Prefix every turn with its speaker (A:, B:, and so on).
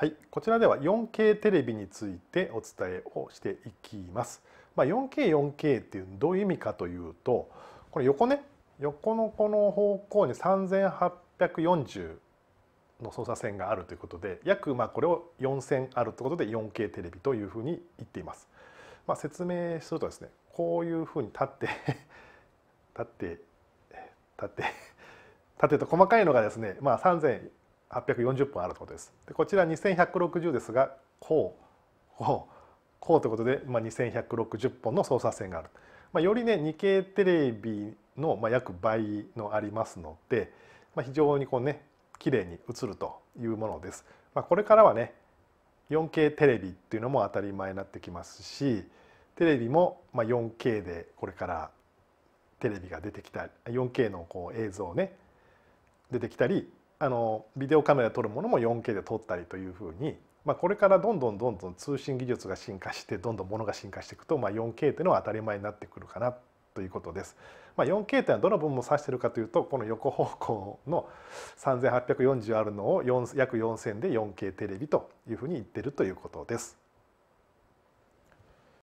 A: はい、こちらでは 4K テレビについてお伝えをしていきます。まあ、4K、4K っていうどういう意味かというと、これ横ね、横のこの方向に3840の操作線があるということで、約まあこれを4000あるということで 4K テレビというふうに言っています。まあ、説明するとですね、こういうふうに立って立って立って立ってと細かいのがですね、まあ、3 0 840本あるということです。でこちら2160ですがこうこうこうということで、まあ、2160本の操作線がある。まあ、よりね2系テレビの、まあ、約倍のありますので、まあ、非常にこうね綺麗に映るというものです。まあ、これからはね 4K テレビっていうのも当たり前になってきますしテレビも 4K でこれからテレビが出てきたり 4K のこう映像ね出てきたりあのビデオカメラで撮るものも 4K で撮ったりというふうに、まあ、これからどんどんどんどん通信技術が進化してどんどんものが進化していくと、まあ、4K というのは当たり前になってくるかなということです。まあ、4K というのはどの部分を指しているかというとこの横方向の3840あるのを約4000で 4K テレビというふうに言ってるということです。